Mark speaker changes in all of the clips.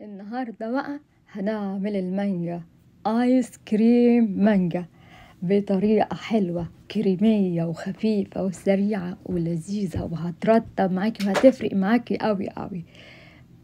Speaker 1: النهاردة بقى هنعمل المانجا آيس كريم مانجا بطريقة حلوة كريمية وخفيفة وسريعة ولذيذة وهترطب معاكي وهتفرق معاكي قوي قوي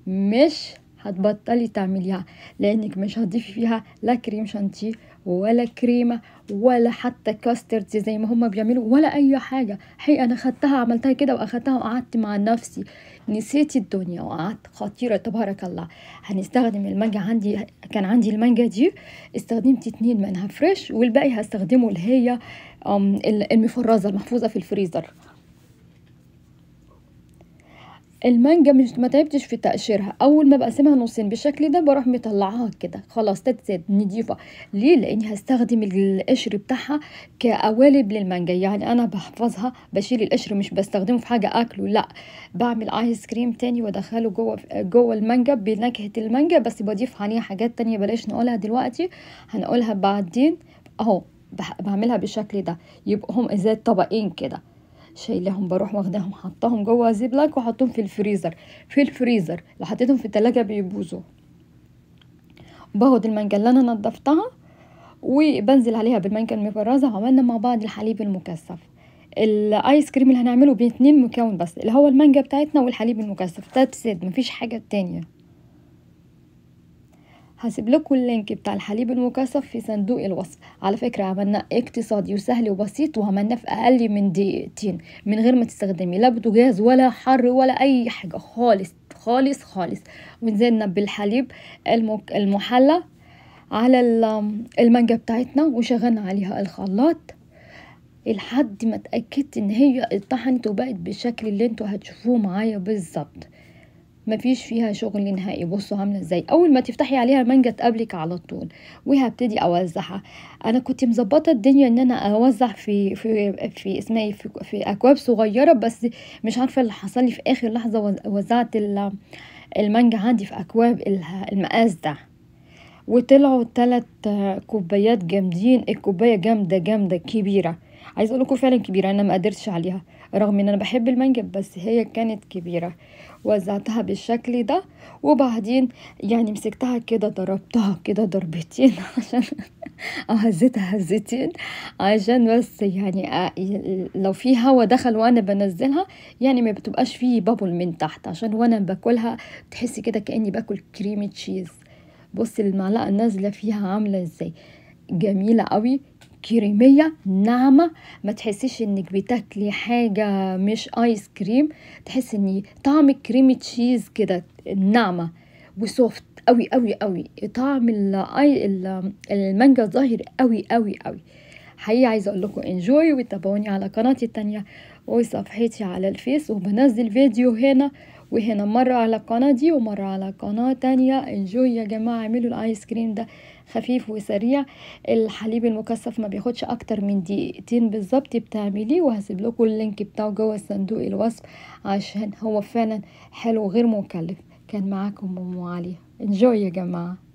Speaker 1: مش هتبطلي تعمليها لانك مش هتضيفي فيها لا كريم شانتيه ولا كريمه ولا حتى كاسترد زي ما هما بيعملوا ولا اي حاجه حقيقه انا خدتها عملتها كده واخدتها وقعدت مع نفسي نسيت الدنيا وقعدت خطيره تبارك الله هنستخدم المانجا عندي كان عندي المانجا دي استخدمت اتنين منها فريش والباقي هستخدمه اللي هي المفرزه المحفوظه في الفريزر المانجا مش ما تعبتش في تقشيرها اول ما بقسمها نصين بالشكل ده بروح مطلعاها كده خلاص تتزاد نضيفه ليه لاني هستخدم القشر بتاعها كقوالب للمانجا يعني انا بحفظها بشيل القشر مش بستخدمه في حاجه اكله لا بعمل ايس كريم تاني وادخله جوه جوه المانجا بنكهه المانجا بس بضيف عليها حاجات تانية بلاش نقولها دلوقتي هنقولها بعدين اهو بعملها بالشكل ده يبقى هم ازاي طبقين كده شايلاهم بروح واخداهم حطاهم جوه زيبلاك وحطهم في الفريزر في الفريزر لو حطيتهم في التلاجة بيبوظوا باخد المانجا اللي انا نضفتها وبنزل عليها بالمانجا المفرزة وعملنا مع بعض الحليب المكثف الايس كريم اللي هنعمله باتنين مكون بس اللي هو المانجا بتاعتنا والحليب المكثف ده مفيش حاجه تانية هسيب لكم اللينك بتاع الحليب المكثف في صندوق الوصف على فكره عملنا اقتصادي وسهل وبسيط وعملناه في اقل من دقيقتين من غير ما تستخدمي لا بوتاجاز ولا حر ولا اي حاجه خالص خالص خالص ونزلنا بالحليب المحلى على المانجا بتاعتنا وشغلنا عليها الخلاط لحد ما اتاكدت ان هي اتطحنت وبقت بالشكل اللي انتوا هتشوفوه معايا بالظبط مفيش فيها شغل نهائي بصوا عامله ازاي اول ما تفتحي عليها المانجا تقابلك على طول وهبتدي اوزعها انا كنت مظبطه الدنيا ان انا اوزع في في في اسمها إيه، في, في اكواب صغيره بس مش عارفه اللي حصل لي في اخر لحظه وزعت المانجا عندي في اكواب المقاس ده وطلعوا ثلاث كوبايات جامدين الكوبايه جامده جامده كبيره عايز اقول لكم فعلا كبيره انا ما قدرتش عليها رغم ان انا بحب المانجا بس هي كانت كبيرة وزعتها بالشكل ده وبعدين يعني مسكتها كده ضربتها كده ضربتين عشان او هزيتها هزتين عشان بس يعني آه، لو في هوا دخل وانا بنزلها يعني ما بتبقاش فيه بابل من تحت عشان وانا باكلها تحسي كده كاني باكل كريمه تشيز بصي المعلقه النازله فيها عامله ازاي جميله قوي كريمية ناعمة ما تحسيش انك بتاكلي حاجة مش ايس كريم تحس ان طعم كريمي تشيز كده ناعمة وسوفت قوي قوي قوي طعم المانجا ظاهر قوي قوي قوي حقيقي عايزه اقول لكم انجوي وتابعوني على قناتي التانية وصفحتي على الفيس وبنزل فيديو هنا وهنا مرة على القناة دي ومرة على قناة تانية انجوي يا جماعة اعملوا الايس كريم ده خفيف وسريع الحليب المكثف ما بياخدش اكتر من دقيقتين بالظبط بتعمليه وهسيب لكم اللينك بتاعه جوه صندوق الوصف عشان هو فعلا حلو غير مكلف كان معاكم ام علي انجوي يا جماعه